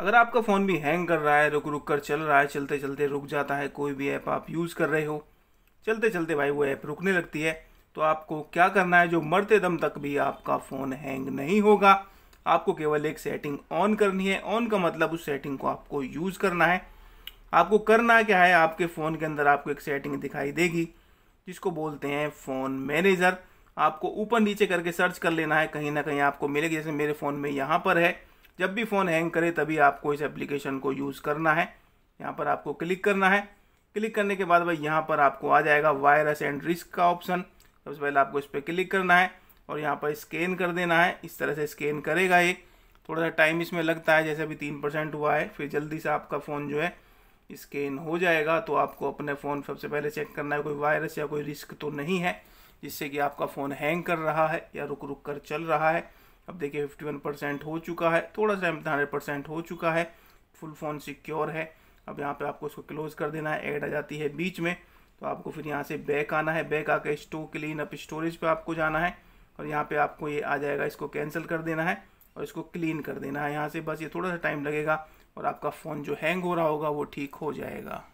अगर आपका फ़ोन भी हैंग कर रहा है रुक रुक कर चल रहा है चलते चलते रुक जाता है कोई भी ऐप आप यूज़ कर रहे हो चलते चलते भाई वो ऐप रुकने लगती है तो आपको क्या करना है जो मरते दम तक भी आपका फ़ोन हैंग नहीं होगा आपको केवल एक सेटिंग ऑन करनी है ऑन का मतलब उस सेटिंग को आपको यूज़ करना है आपको करना क्या है आपके फ़ोन के अंदर आपको एक सेटिंग दिखाई देगी जिसको बोलते हैं फ़ोन मैनेजर आपको ऊपर नीचे करके सर्च कर लेना है कहीं ना कहीं आपको मिलेगी जैसे मेरे फ़ोन में यहाँ पर है जब भी फ़ोन हैंग करे तभी आपको इस एप्लीकेशन को यूज़ करना है यहाँ पर आपको क्लिक करना है क्लिक करने के बाद भाई यहाँ पर आपको आ जाएगा वायरस एंड रिस्क का ऑप्शन सबसे पहले आपको इस पर क्लिक करना है और यहाँ पर स्कैन कर देना है इस तरह से स्कैन करेगा ये थोड़ा सा टाइम इसमें लगता है जैसे अभी तीन परसेंट हुआ है फिर जल्दी से आपका फ़ोन जो है स्कैन हो जाएगा तो आपको अपने फ़ोन सबसे पहले चेक करना है कोई वायरस या कोई रिस्क तो नहीं है जिससे कि आपका फ़ोन हैंग कर रहा है या रुक रुक कर चल रहा है अब देखिए 51 परसेंट हो चुका है थोड़ा सा हंड्रेड परसेंट हो चुका है फुल फोन सिक्योर है अब यहाँ पे आपको इसको क्लोज कर देना है ऐड आ जाती है बीच में तो आपको फिर यहाँ से बैक आना है बैक आके स्टोर क्लीन अप स्टोरेज पे आपको जाना है और यहाँ पे आपको ये आ जाएगा इसको कैंसिल कर देना है और इसको क्लीन कर देना है यहाँ से बस ये थोड़ा सा टाइम लगेगा और आपका फ़ोन जो हैंग हो रहा होगा वो ठीक हो जाएगा